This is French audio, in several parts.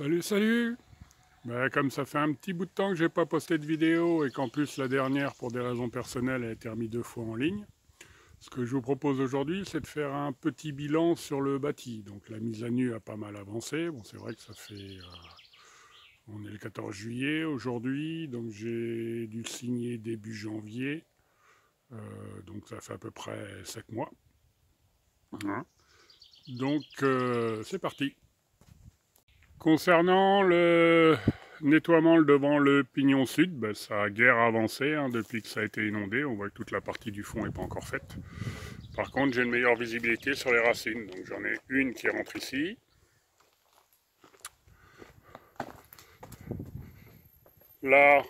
Salut, salut ben, Comme ça fait un petit bout de temps que n'ai pas posté de vidéo et qu'en plus la dernière, pour des raisons personnelles, a été remise deux fois en ligne, ce que je vous propose aujourd'hui, c'est de faire un petit bilan sur le bâti. Donc la mise à nu a pas mal avancé. Bon, c'est vrai que ça fait... Euh, on est le 14 juillet aujourd'hui, donc j'ai dû signer début janvier. Euh, donc ça fait à peu près 7 mois. Hein. Donc euh, c'est parti Concernant le nettoiement devant le pignon sud, ben, ça a guère avancé hein, depuis que ça a été inondé. On voit que toute la partie du fond n'est pas encore faite. Par contre, j'ai une meilleure visibilité sur les racines. Donc j'en ai une qui rentre ici. Là,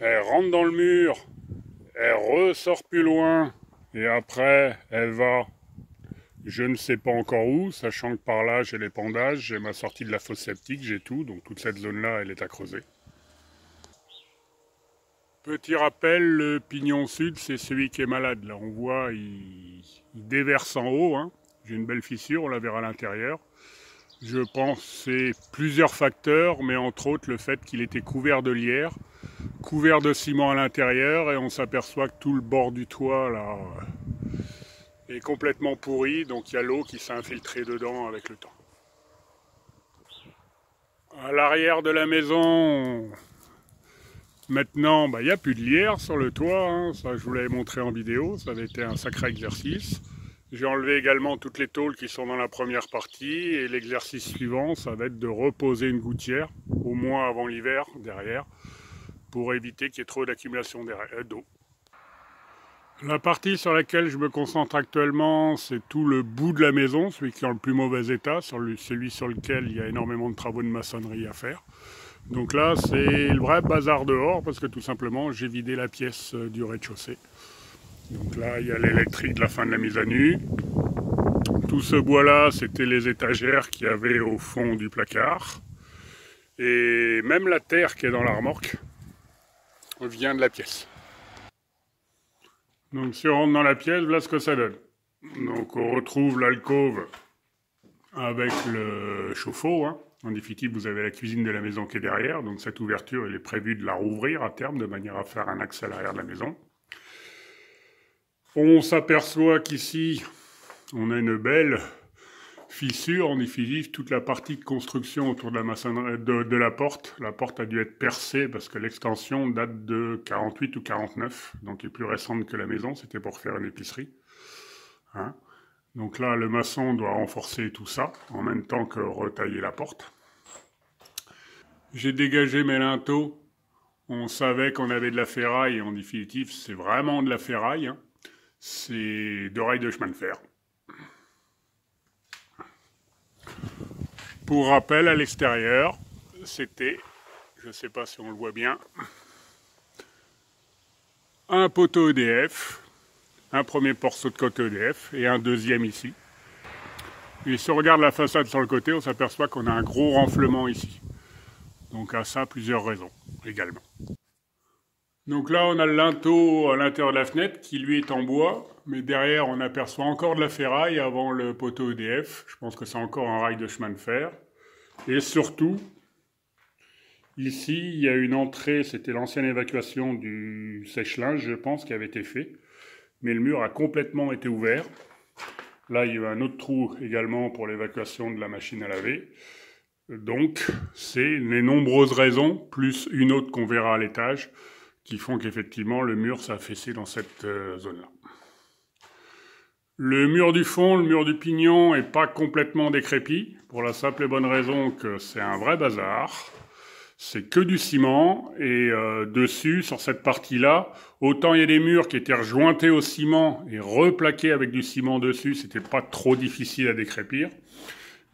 elle rentre dans le mur, elle ressort plus loin, et après, elle va je ne sais pas encore où, sachant que par là j'ai l'épandage, j'ai ma sortie de la fosse septique, j'ai tout, donc toute cette zone-là elle est à creuser. Petit rappel, le pignon sud c'est celui qui est malade. Là on voit, il, déverse en haut, hein. j'ai une belle fissure, on la verra à l'intérieur. Je pense c'est plusieurs facteurs, mais entre autres le fait qu'il était couvert de lierre, couvert de ciment à l'intérieur, et on s'aperçoit que tout le bord du toit là complètement pourri, donc il y a l'eau qui s'est infiltrée dedans avec le temps. À l'arrière de la maison, maintenant, bah, il n'y a plus de lierre sur le toit, hein. ça je vous l'avais montré en vidéo, ça avait été un sacré exercice. J'ai enlevé également toutes les tôles qui sont dans la première partie, et l'exercice suivant, ça va être de reposer une gouttière, au moins avant l'hiver, derrière, pour éviter qu'il y ait trop d'accumulation euh, d'eau. La partie sur laquelle je me concentre actuellement, c'est tout le bout de la maison, celui qui est en le plus mauvais état, celui sur lequel il y a énormément de travaux de maçonnerie à faire. Donc là, c'est le vrai bazar dehors, parce que tout simplement, j'ai vidé la pièce euh, du rez-de-chaussée. Donc là, il y a l'électrique de la fin de la mise à nu. Tout ce bois-là, c'était les étagères qu'il y avait au fond du placard. Et même la terre qui est dans la remorque vient de la pièce. Donc si on rentre dans la pièce, voilà ce que ça donne. Donc on retrouve l'alcôve avec le chauffe-eau. Hein. En définitive, vous avez la cuisine de la maison qui est derrière, donc cette ouverture, il est prévu de la rouvrir à terme de manière à faire un accès à l'arrière de la maison. On s'aperçoit qu'ici, on a une belle fissure, en définitive, toute la partie de construction autour de la euh, de, la porte. La porte a dû être percée parce que l'extension date de 48 ou 49, donc est plus récente que la maison. C'était pour faire une épicerie. Hein. donc là, le maçon doit renforcer tout ça en même temps que retailler la porte. J'ai dégagé mes linteaux. On savait qu'on avait de la ferraille. En définitive, c'est vraiment de la ferraille. Hein. C'est de rails de chemin de fer. Pour rappel, à l'extérieur, c'était, je ne sais pas si on le voit bien, un poteau EDF, un premier porceau de côté EDF et un deuxième ici. Et si on regarde la façade sur le côté, on s'aperçoit qu'on a un gros renflement ici. Donc à ça, plusieurs raisons également. Donc là, on a le linteau à l'intérieur de la fenêtre qui, lui, est en bois. Mais derrière, on aperçoit encore de la ferraille avant le poteau EDF. Je pense que c'est encore un rail de chemin de fer. Et surtout, ici, il y a une entrée, c'était l'ancienne évacuation du sèche-linge, je pense, qui avait été fait. Mais le mur a complètement été ouvert. Là, il y a un autre trou également pour l'évacuation de la machine à laver. Donc, c'est les nombreuses raisons, plus une autre qu'on verra à l'étage, qui font qu'effectivement, le mur affaissé dans cette euh, zone-là. Le mur du fond, le mur du pignon est pas complètement décrépit, pour la simple et bonne raison que c'est un vrai bazar. C'est que du ciment, et euh, dessus, sur cette partie-là, autant il y a des murs qui étaient rejointés au ciment et replaqués avec du ciment dessus, c'était pas trop difficile à décrépir.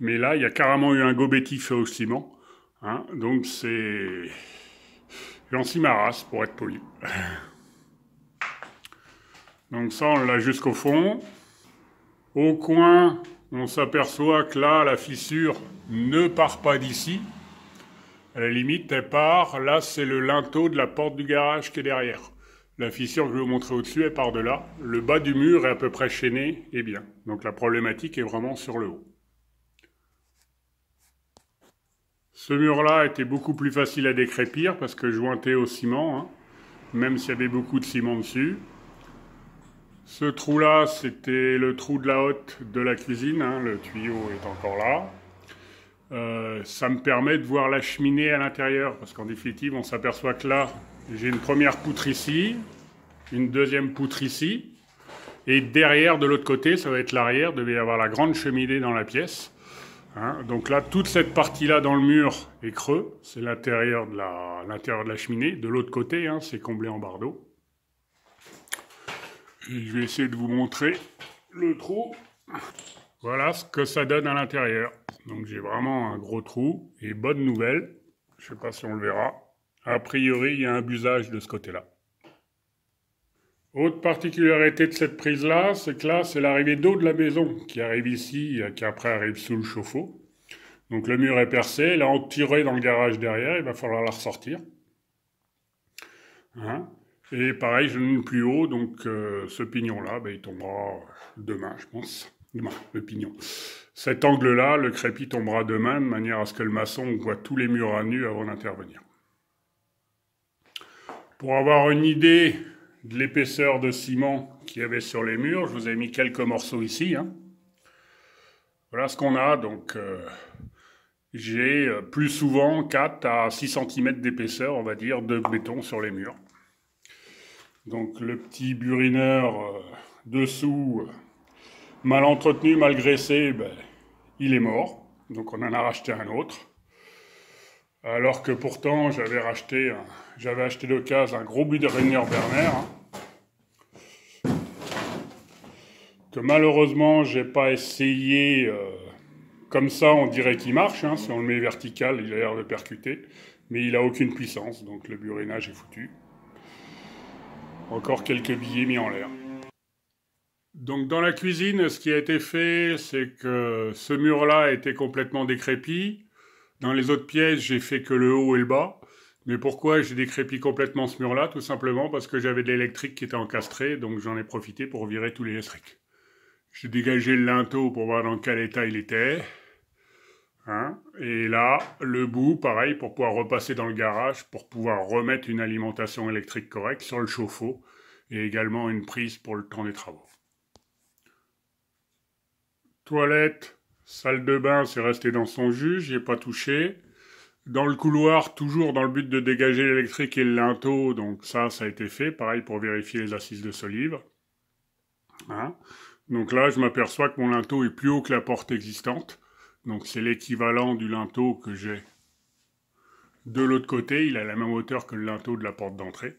Mais là, il y a carrément eu un gobetif fait au ciment. Hein, donc c'est... race pour être poli. Donc ça, on l'a jusqu'au fond. Au coin, on s'aperçoit que là, la fissure ne part pas d'ici. À la limite, elle part. Là, c'est le linteau de la porte du garage qui est derrière. La fissure que je vais vous montrer au-dessus, elle part de là. Le bas du mur est à peu près chaîné et bien. Donc la problématique est vraiment sur le haut. Ce mur-là était beaucoup plus facile à décrépir parce que jointé au ciment, hein, même s'il y avait beaucoup de ciment dessus. Ce trou-là, c'était le trou de la hotte de la cuisine. Hein, le tuyau est encore là. Euh, ça me permet de voir la cheminée à l'intérieur, parce qu'en définitive, on s'aperçoit que là, j'ai une première poutre ici, une deuxième poutre ici, et derrière, de l'autre côté, ça va être l'arrière, devait y avoir la grande cheminée dans la pièce. Hein. donc là, toute cette partie-là dans le mur est creux, c'est l'intérieur de, la, cheminée. De l'autre côté, hein, c'est comblé en bardeaux je vais essayer de vous montrer le trou. Voilà ce que ça donne à l'intérieur. Donc j'ai vraiment un gros trou. Et bonne nouvelle, je ne sais pas si on le verra, a priori il y a un busage de ce côté-là. Autre particularité de cette prise-là, c'est que là, c'est l'arrivée d'eau de la maison qui arrive ici et qui après arrive sous le chauffe-eau. Donc le mur est percé, là on tirait dans le garage derrière, il va falloir la ressortir. Hein et pareil, je n'ai plus haut, donc euh, ce pignon-là, ben, il tombera demain, je pense. Demain, le pignon. Cet angle-là, le crépi tombera demain, de manière à ce que le maçon voit tous les murs à nu avant d'intervenir. Pour avoir une idée de l'épaisseur de ciment qu'il y avait sur les murs, je vous ai mis quelques morceaux ici. Hein. Voilà ce qu'on a, donc... Euh, j'ai euh, plus souvent 4 à 6 cm d'épaisseur, on va dire, de béton sur les murs. Donc le petit burineur euh, dessous, euh, mal entretenu, mal graissé, ben, il est mort. Donc on en a racheté un autre. Alors que pourtant j'avais j'avais acheté d'occasion un gros burineur Berner. Hein. que malheureusement j'ai pas essayé. Euh, comme ça, on dirait qu'il marche. Hein, si on le met vertical, il a l'air de percuter. Mais il n'a aucune puissance, donc le burinage est foutu. Encore quelques billets mis en l'air. Donc dans la cuisine, ce qui a été fait, c'est que ce mur-là était complètement décrépi. Dans les autres pièces, j'ai fait que le haut et le bas. Mais pourquoi j'ai décrépi complètement ce mur-là Tout simplement parce que j'avais de l'électrique qui était encastré, donc j'en ai profité pour virer les l'électrique. J'ai dégagé le linteau pour voir dans quel état il était. Hein? et là, le bout, pareil, pour pouvoir repasser dans le garage, pour pouvoir remettre une alimentation électrique correcte sur le chauffe-eau, et également une prise pour le temps des travaux. Toilette, salle de bain, c'est resté dans son jus, n'y ai pas touché. Dans le couloir, toujours dans le but de dégager l'électrique et le linteau, donc ça, ça a été fait, pareil pour vérifier les assises de ce hein? donc là, je m'aperçois que mon linteau est plus haut que la porte existante, donc c'est l'équivalent du linteau que j'ai de l'autre côté. Il a la même hauteur que le linteau de la porte d'entrée.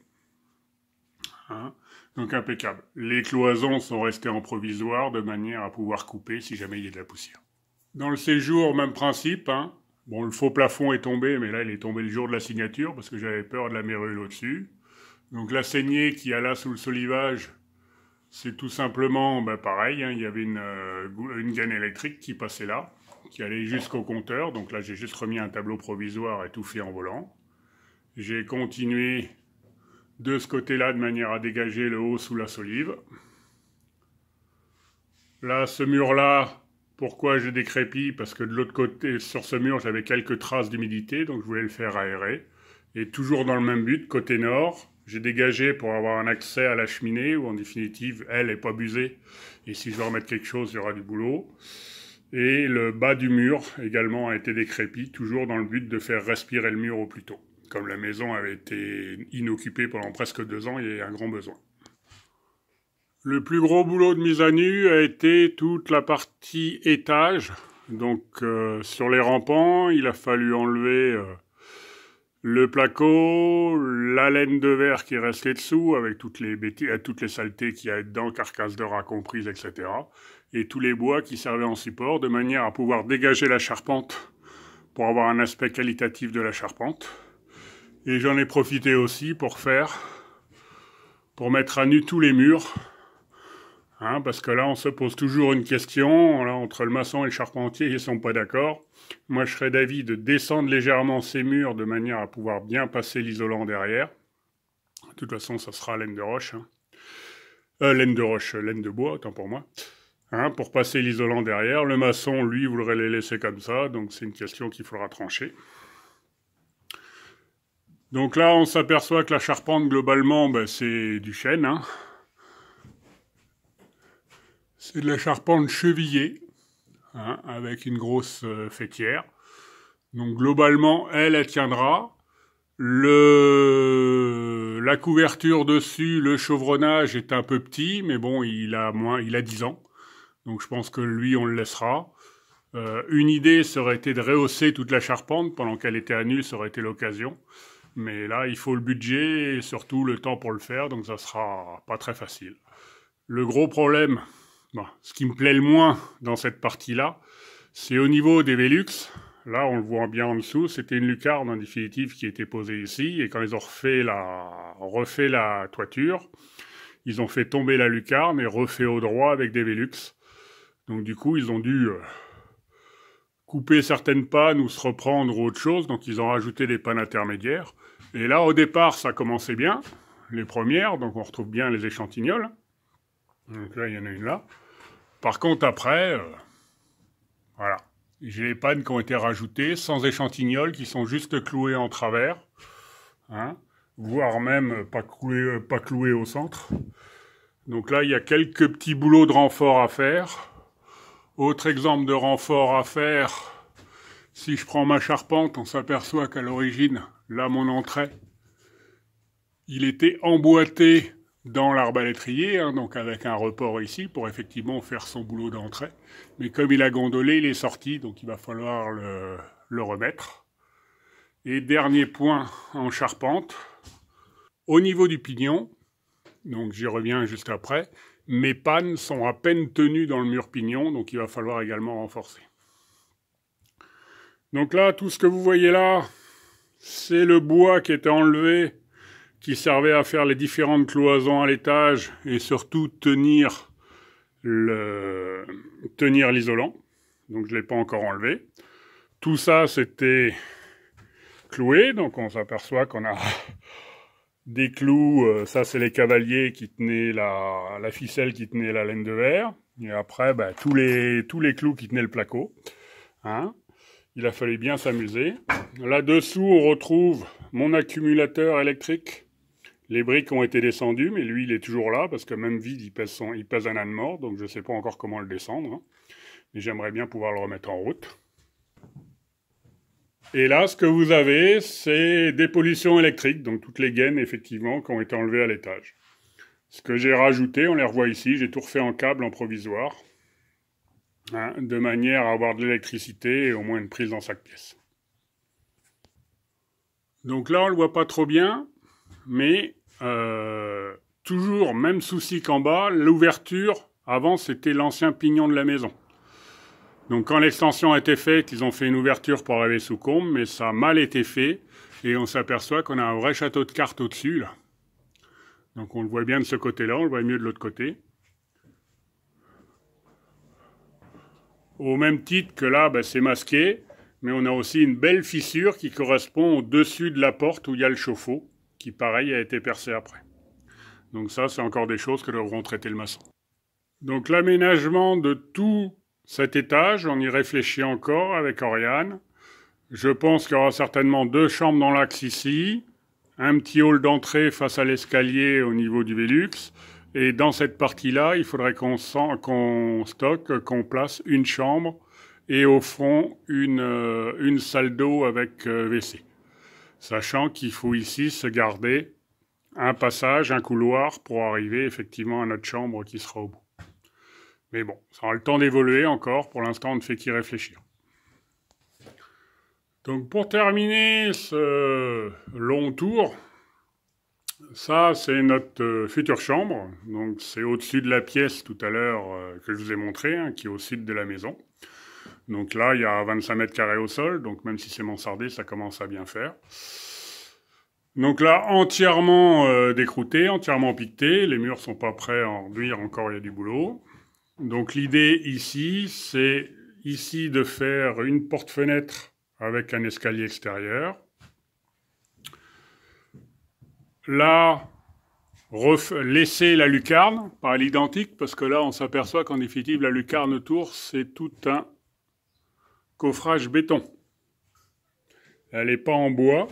Hein. Donc impeccable. Les cloisons sont restées en provisoire de manière à pouvoir couper si jamais il y a de la poussière. Dans le séjour, même principe. Hein. bon, le faux plafond est tombé, mais là, il est tombé le jour de la signature parce que j'avais peur de la mérule au-dessus. Donc la saignée qui a là sous le solivage, c'est tout simplement bah, pareil. Hein, il y avait euh, une gaine électrique qui passait là qui allait jusqu'au compteur. Donc là, j'ai juste remis un tableau provisoire et tout fait en volant. J'ai continué de ce côté-là de manière à dégager le haut sous la solive. Là, ce mur-là, pourquoi j'ai décrépi Parce que de l'autre côté, sur ce mur, j'avais quelques traces d'humidité, donc je voulais le faire aérer. Et toujours dans le même but, côté nord, j'ai dégagé pour avoir un accès à la cheminée, où en définitive, elle n'est pas busée. Et si je veux remettre quelque chose, il y aura du boulot. Et le bas du mur également a été décrépit, toujours dans le but de faire respirer le mur au plus tôt. Comme la maison avait été inoccupée pendant presque deux ans, il y a un grand besoin. Le plus gros boulot de mise à nu a été toute la partie étage. Donc euh, sur les rampants, il a fallu enlever euh, le placo, la laine de verre qui restait dessous avec toutes les, euh, toutes les saletés qu'il y a dedans, carcasse de rats comprises, etc. Et tous les bois qui servaient en support de manière à pouvoir dégager la charpente pour avoir un aspect qualitatif de la charpente. Et j'en ai profité aussi pour faire, pour mettre à nu tous les murs Hein, parce que là, on se pose toujours une question. Là, entre le maçon et le charpentier, ils ne sont pas d'accord. Moi, je serais d'avis de descendre légèrement ces murs de manière à pouvoir bien passer l'isolant derrière. De toute façon, ça sera laine de roche. Hein. Euh, laine de roche, laine de bois, autant pour moi. Hein, pour passer l'isolant derrière. Le maçon, lui, voudrait les laisser comme ça. Donc, c'est une question qu'il faudra trancher. Donc là, on s'aperçoit que la charpente, globalement, ben, c'est du chêne. C'est de la charpente chevillée, hein, avec une grosse euh, fêtière. Donc globalement, elle, tiendra. Le... La couverture dessus, le chevronnage est un peu petit, mais bon, il a moins, il a 10 ans. Donc je pense que lui, on le laissera. Euh, une idée serait été de rehausser toute la charpente pendant qu'elle était à nu, ça aurait été l'occasion. Mais là, il faut le budget et surtout le temps pour le faire, donc ça sera pas très facile. Le gros problème, Bon, ce qui me plaît le moins dans cette partie-là, c'est au niveau des Vélux. Là, on le voit bien en dessous, c'était une lucarne en définitive qui était posée ici, et quand ils ont refait la, refait la toiture, ils ont fait tomber la lucarne et refait au droit avec des Vélux. Donc du coup, ils ont dû euh, couper certaines pannes ou se reprendre ou autre chose, donc ils ont rajouté des pannes intermédiaires. Et là, au départ, ça commençait bien, les premières, donc on retrouve bien les échantillons. Donc là, il y en a une là. Par contre, après, euh, voilà. J'ai les pannes qui ont été rajoutées, sans échantignoles, qui sont juste clouées en travers, hein, voire même pas clouées, euh, pas clouées au centre. Donc là, il y a quelques petits boulots de renfort à faire. Autre exemple de renfort à faire, si je prends ma charpente, on s'aperçoit qu'à l'origine, là, mon entrée, il était emboîté dans l'arbalétrier, hein, donc avec un report ici pour effectivement faire son boulot d'entrée. Mais comme il a gondolé, il est sorti, donc il va falloir le, remettre. Et dernier point en charpente, au niveau du pignon, donc j'y reviens juste après, mes pannes sont à peine tenues dans le mur pignon, donc il va falloir également renforcer. Donc là, tout ce que vous voyez là, c'est le bois qui est enlevé qui servait à faire les différentes cloisons à l'étage et surtout tenir le tenir l'isolant. Donc je ne l'ai pas encore enlevé. Tout ça c'était cloué, donc on s'aperçoit qu'on a des clous, euh, ça c'est les cavaliers qui tenaient la, ficelle qui tenait la laine de verre, et après bah, tous, les, tous les clous qui tenaient le placo. Hein. il a fallu bien s'amuser. Là-dessous, on retrouve mon accumulateur électrique les briques ont été descendues, mais lui, il est toujours là, parce que même vide, il pèse, il un âne mort, donc je ne sais pas encore comment le descendre. Hein. Mais j'aimerais bien pouvoir le remettre en route. Et là, ce que vous avez, c'est des pollutions électriques, donc toutes les gaines, effectivement, qui ont été enlevées à l'étage. Ce que j'ai rajouté, on les revoit ici, j'ai tout refait en câble, en provisoire, hein, de manière à avoir de l'électricité et au moins une prise dans chaque pièce. Donc là, on ne le voit pas trop bien, mais euh, toujours, même souci qu'en bas, l'ouverture, avant, c'était l'ancien pignon de la maison. Donc quand l'extension a été faite, ils ont fait une ouverture pour arriver sous combe, mais ça a mal été fait, et on s'aperçoit qu'on a un vrai château de cartes au-dessus, là. Donc on le voit bien de ce côté-là, on le voit mieux de l'autre côté. Au même titre que là, bah, c'est masqué, mais on a aussi une belle fissure qui correspond au-dessus de la porte où il y a le chauffe-eau qui pareil a été percé après. Donc ça, c'est encore des choses que devront traiter le maçon. Donc l'aménagement de tout cet étage, on y réfléchit encore avec Oriane. Je pense qu'il y aura certainement deux chambres dans l'axe ici, un petit hall d'entrée face à l'escalier au niveau du Velux, et dans cette partie-là, il faudrait qu'on stocke, qu'on place une chambre et au fond une euh, salle d'eau avec euh, WC sachant qu'il faut ici se garder un passage, un couloir pour arriver effectivement à notre chambre qui sera au bout. Mais bon, ça aura le temps d'évoluer encore. Pour l'instant, on ne fait qu'y réfléchir. Donc pour terminer ce long tour, ça c'est notre euh, future chambre. Donc c'est au-dessus de la pièce tout à l'heure euh, que je vous ai montré, hein, qui est au sud de la maison. Donc là, il y a 25 mètres carrés au sol, donc même si c'est mansardé, ça commence à bien faire. Donc là, entièrement euh, décrouté, entièrement piqueté, les murs sont pas prêts à en encore, il y a du boulot. Donc l'idée ici, c'est ici de faire une porte-fenêtre avec un escalier extérieur. Là, laisser la lucarne, pas l'identique, parce que là, on s'aperçoit qu'en définitive, la lucarne tour, c'est tout un coffrage béton. Elle n'est pas en bois.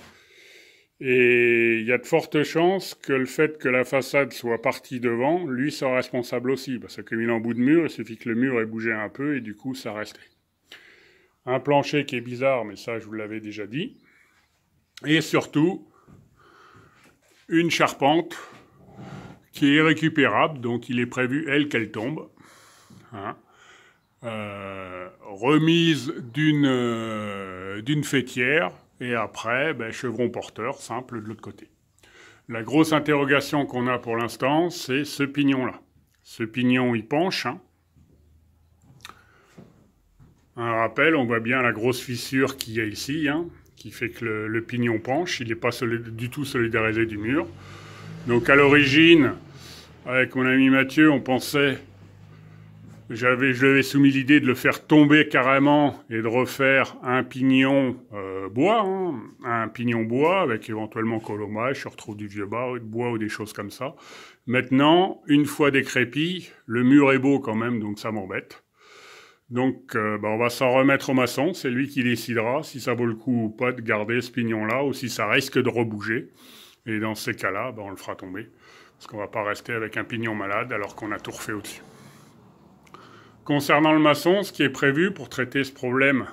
Et il y a de fortes chances que le fait que la façade soit partie devant, lui, soit responsable aussi. Parce que est en bout de mur, il suffit que le mur ait bougé un peu et du coup, ça restait. Un plancher qui est bizarre, mais ça, je vous l'avais déjà dit. Et surtout, une charpente qui est récupérable, donc il est prévu, elle, qu'elle tombe. Hein. Euh, remise euh, d'une fêtière et après ben, chevron porteur simple de l'autre côté. La grosse interrogation qu'on a pour l'instant, c'est ce pignon-là. Ce pignon, il penche. Hein. Un rappel, on voit bien la grosse fissure qu'il y a ici, hein, qui fait que le pignon penche. Il n'est pas du tout solidarisé du mur. Donc à l'origine, avec mon ami Mathieu, on pensait j'avais, soumis l'idée de le faire tomber carrément et de refaire un pignon euh, bois, hein. un pignon bois avec éventuellement colomage, je retrouve du vieux bois ou des choses comme ça. Maintenant, une fois décrépi, le mur est beau quand même, donc ça m'embête. Donc, euh, bah, on va s'en remettre au maçon. C'est lui qui décidera si ça vaut le coup ou pas de garder ce pignon-là ou si ça risque de rebouger. Et dans ces cas-là, bah, on le fera tomber. Parce qu'on va pas rester avec un pignon malade alors qu'on a tout refait au-dessus. Concernant le maçon, ce qui est prévu pour traiter ce problème,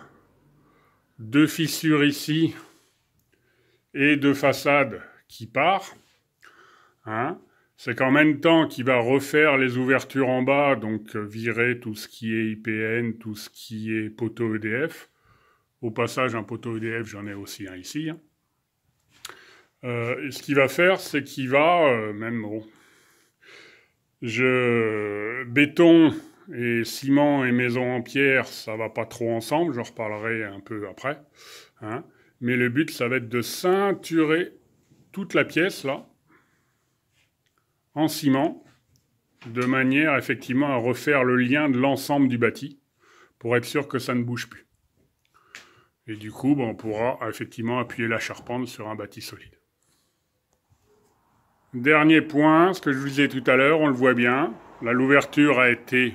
deux fissures ici et deux façades qui part, hein, c'est qu'en même temps qu'il va refaire les ouvertures en bas, donc virer tout ce qui est IPN, tout ce qui est poteau EDF. Au passage, un poteau EDF, j'en ai aussi un ici. Hein. Euh, ce qu'il va faire, c'est qu'il va, euh, même bon, je béton et ciment et maison en pierre, ça va pas trop ensemble, Je reparlerai un peu après. Hein. Mais le but, ça va être de ceinturer toute la pièce, là, en ciment, de manière effectivement à refaire le lien de l'ensemble du bâti, pour être sûr que ça ne bouge plus. Et du coup, ben, on pourra effectivement appuyer la charpente sur un bâti solide. Dernier point, ce que je vous disais tout à l'heure, on le voit bien, l'ouverture a été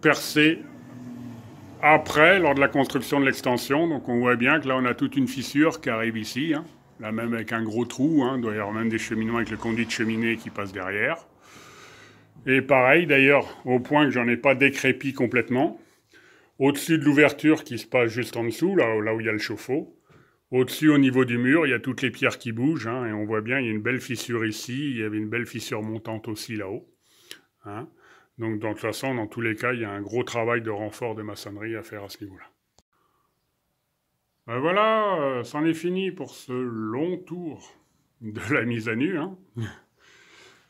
percé après, lors de la construction de l'extension. Donc on voit bien que là, on a toute une fissure qui arrive ici. Hein. Là même avec un gros trou. Hein. Il doit y avoir même des cheminements avec le conduit de cheminée qui passe derrière. Et pareil, d'ailleurs, au point que j'en ai pas décrépi complètement. Au-dessus de l'ouverture qui se passe juste en dessous, là, où il y a le chauffe-eau. Au-dessus, au niveau du mur, il y a toutes les pierres qui bougent. Hein. et on voit bien, il y a une belle fissure ici. Il y avait une belle fissure montante aussi là-haut. Donc, de toute façon, dans tous les cas, il y a un gros travail de renfort de maçonnerie à faire à ce niveau-là. Ben voilà, euh, c'en est fini pour ce long tour de la mise à nu. Hein.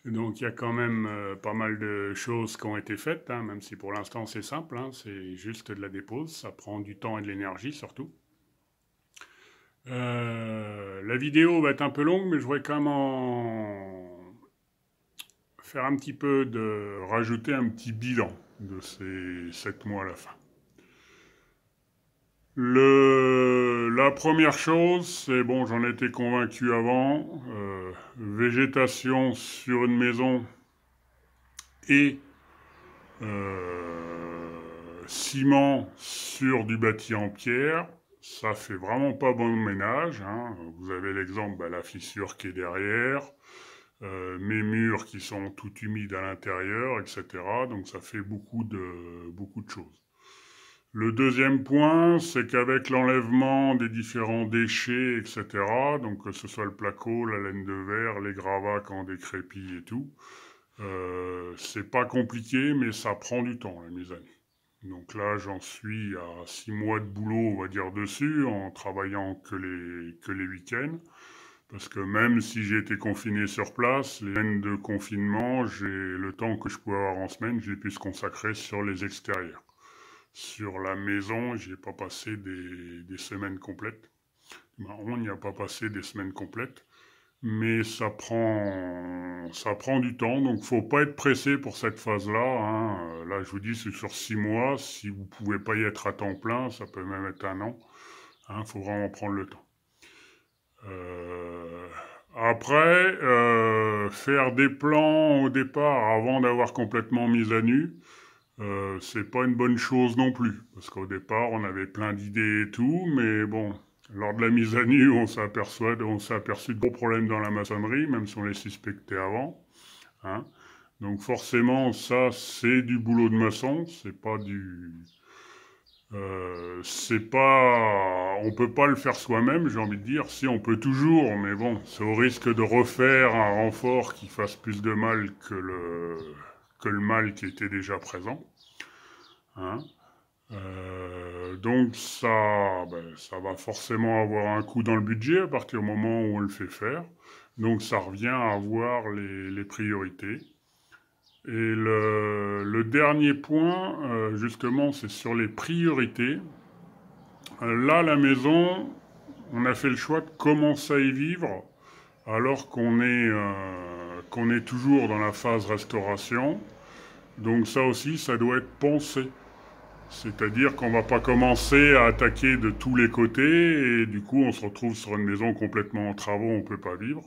Donc il y a quand même euh, pas mal de choses qui ont été faites, hein, même si pour l'instant c'est simple, hein. c'est juste de la dépose, ça prend du temps et de l'énergie surtout. Euh, la vidéo va être un peu longue, mais je voudrais quand même en faire un petit peu de rajouter un petit bilan de ces sept mois à la fin. Le, la première chose, c'est bon, j'en étais convaincu avant, euh, végétation sur une maison et euh, ciment sur du bâti en pierre, ça fait vraiment pas bon ménage. Hein. Vous avez l'exemple, de bah, la fissure qui est derrière, euh, mes murs qui sont tout humides à l'intérieur, etc. Donc ça fait beaucoup de, beaucoup de choses. Le deuxième point, c'est qu'avec l'enlèvement des différents déchets, etc., donc que ce soit le placo, la laine de verre, les gravats quand décrépit et tout, euh, c'est pas compliqué, mais ça prend du temps, mes amis. Donc là, j'en suis à six mois de boulot, on va dire, dessus, en travaillant que les week-ends. Parce que même si j'ai été confiné sur place, les semaines de confinement, j'ai le temps que je pouvais avoir en semaine, j'ai pu se consacrer sur les extérieurs. Sur la maison, j'ai pas passé des, semaines complètes. Ben, on n'y a pas passé des semaines complètes mais ça prend, ça prend du temps, donc faut pas être pressé pour cette phase-là. Hein. Là, je vous dis, c'est sur six mois. Si vous pouvez pas y être à temps plein, ça peut même être un an. Hein, faut vraiment prendre le temps. Euh, après, euh, faire des plans au départ avant d'avoir complètement mis à nu, euh, c'est pas une bonne chose non plus, parce qu'au départ, on avait plein d'idées et tout, mais bon, lors de la mise à nu, on s'est aperçu de gros problèmes dans la maçonnerie, même si on les suspectait avant. Hein. Donc forcément, ça, c'est du boulot de maçon, c'est pas du... On euh, c'est pas, on peut pas le faire soi-même, j'ai envie de dire. Si on peut toujours, mais bon, c'est au risque de refaire un renfort qui fasse plus de mal que le, que le mal qui était déjà présent. Hein. Euh, donc ça, ben, ça va forcément avoir un coût dans le budget à partir du moment où on le fait faire. Donc ça revient à avoir les priorités. Et le, dernier point, euh, justement, c'est sur les priorités. Euh, là, la maison, on a fait le choix de commencer à y vivre alors qu'on est, euh, est, toujours dans la phase restauration. Donc ça aussi, ça doit être pensé. C'est-à-dire qu'on ne va pas commencer à attaquer de tous les côtés et du coup on se retrouve sur une maison complètement en travaux, on ne peut pas vivre.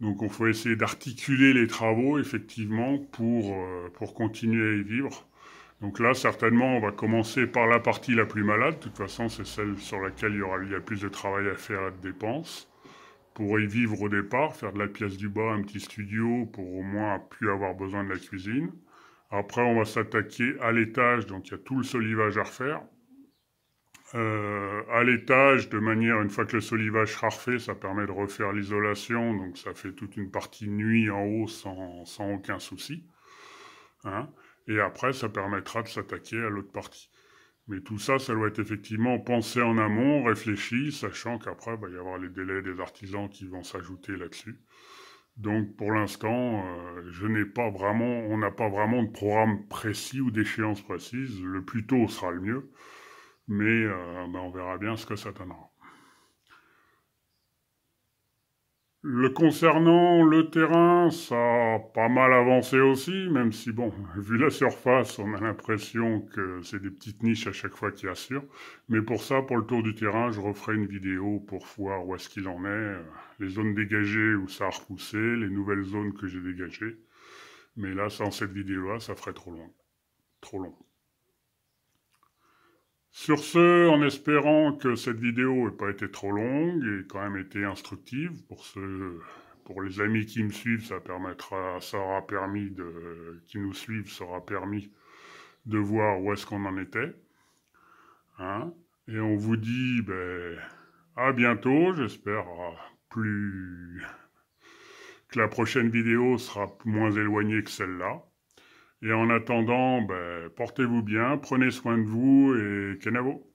Donc on faut essayer d'articuler les travaux effectivement euh, pour, continuer à y vivre. Donc là, certainement, on va commencer par la partie la plus malade. De toute façon, c'est celle sur laquelle il y aura il a plus de travail à faire et de dépenses. Pour y vivre au départ, faire de la pièce du bas, un petit studio pour au moins plus avoir besoin de la cuisine. Après, on va s'attaquer à l'étage, donc il y a tout le solivage à refaire. Euh, à l'étage de manière, une fois que le solivage sera refait, ça permet de refaire l'isolation, donc ça fait toute une partie nuit en haut sans, sans aucun souci. Hein. et après, ça permettra de s'attaquer à l'autre partie. Mais tout ça, ça doit être effectivement pensé en amont, réfléchi, sachant qu'après, il va y avoir les délais des artisans qui vont s'ajouter là-dessus. Donc pour l'instant, euh, je n'ai pas vraiment, on n'a pas vraiment de programme précis ou d'échéance précise. Le plus tôt sera le mieux mais euh, ben, on verra bien ce que ça donnera. Le concernant le terrain, ça a pas mal avancé aussi, même si bon, vu la surface, on a l'impression que c'est des petites niches à chaque fois qui assurent. Mais pour ça, pour le tour du terrain, je referai une vidéo pour voir où est-ce qu'il en est, euh, les zones dégagées où ça a repoussé, les nouvelles zones que j'ai dégagées. Mais là, sans cette vidéo-là, ça ferait trop long. Trop long. Sur ce, en espérant que cette vidéo n'ait pas été trop longue et quand même été instructive pour les amis qui me suivent, ça permettra, ça aura permis de, qui nous suivent, ça permis de voir où est-ce qu'on en était. Hein. et on vous dit ben, à bientôt, j'espère plus que la prochaine vidéo sera moins éloignée que celle-là. Et en attendant, ben, portez-vous bien, prenez soin de vous et canavo.